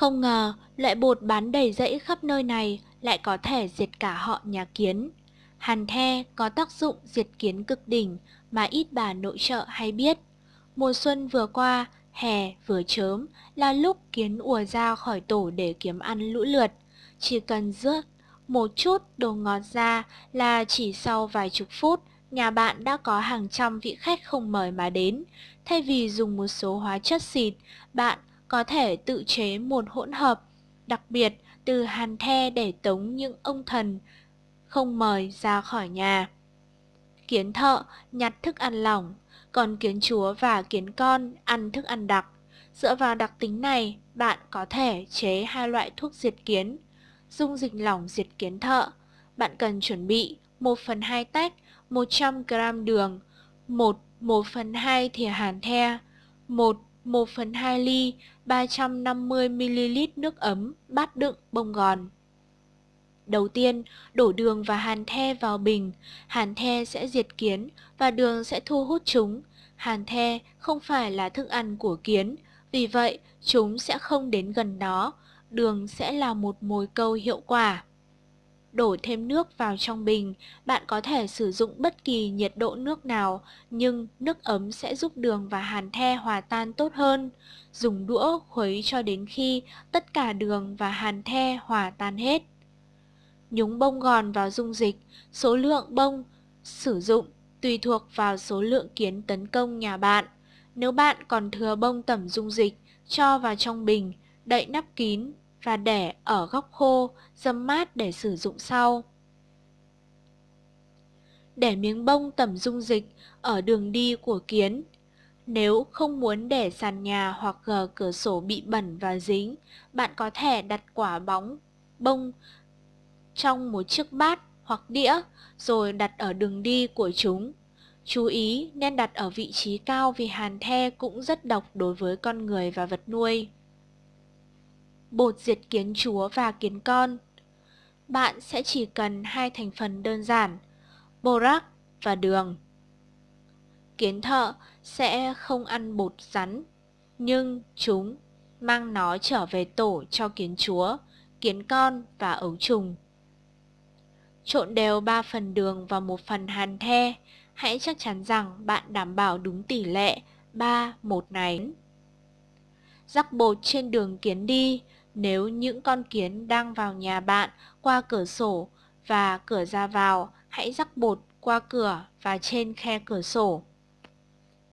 Không ngờ, loại bột bán đầy rẫy khắp nơi này lại có thể diệt cả họ nhà kiến. Hàn the có tác dụng diệt kiến cực đỉnh mà ít bà nội trợ hay biết. Mùa xuân vừa qua, hè vừa chớm là lúc kiến ùa ra khỏi tổ để kiếm ăn lũ lượt. Chỉ cần rớt một chút đồ ngọt ra là chỉ sau vài chục phút, nhà bạn đã có hàng trăm vị khách không mời mà đến. Thay vì dùng một số hóa chất xịt, bạn có thể tự chế một hỗn hợp, đặc biệt từ hàn the để tống những ông thần không mời ra khỏi nhà. Kiến thợ nhặt thức ăn lỏng, còn kiến chúa và kiến con ăn thức ăn đặc. Dựa vào đặc tính này, bạn có thể chế hai loại thuốc diệt kiến. Dung dịch lỏng diệt kiến thợ, bạn cần chuẩn bị 1 phần 2 tách 100g đường, 1 1 phần 2 thìa hàn the, 1 1 phần 2 ly 350ml nước ấm, bát đựng, bông gòn. Đầu tiên, đổ đường và hàn the vào bình. Hàn the sẽ diệt kiến và đường sẽ thu hút chúng. Hàn the không phải là thức ăn của kiến, vì vậy chúng sẽ không đến gần nó. Đường sẽ là một mồi câu hiệu quả đổ thêm nước vào trong bình. Bạn có thể sử dụng bất kỳ nhiệt độ nước nào, nhưng nước ấm sẽ giúp đường và hàn the hòa tan tốt hơn. Dùng đũa khuấy cho đến khi tất cả đường và hàn the hòa tan hết. Nhúng bông gòn vào dung dịch, số lượng bông sử dụng tùy thuộc vào số lượng kiến tấn công nhà bạn. Nếu bạn còn thừa bông tẩm dung dịch, cho vào trong bình, đậy nắp kín và để ở góc khô, dâm mát để sử dụng sau. Để miếng bông tẩm dung dịch ở đường đi của kiến. Nếu không muốn để sàn nhà hoặc gờ cửa sổ bị bẩn và dính, bạn có thể đặt quả bóng bông trong một chiếc bát hoặc đĩa rồi đặt ở đường đi của chúng. Chú ý nên đặt ở vị trí cao vì hàn the cũng rất độc đối với con người và vật nuôi bột diệt kiến chúa và kiến con. Bạn sẽ chỉ cần hai thành phần đơn giản, borax và đường. Kiến thợ sẽ không ăn bột rắn, nhưng chúng mang nó trở về tổ cho kiến chúa, kiến con và ấu trùng. Trộn đều 3 phần đường và một phần hàn the, hãy chắc chắn rằng bạn đảm bảo đúng tỷ lệ 3 1 này. Rắc bột trên đường kiến đi, nếu những con kiến đang vào nhà bạn qua cửa sổ và cửa ra vào, hãy rắc bột qua cửa và trên khe cửa sổ.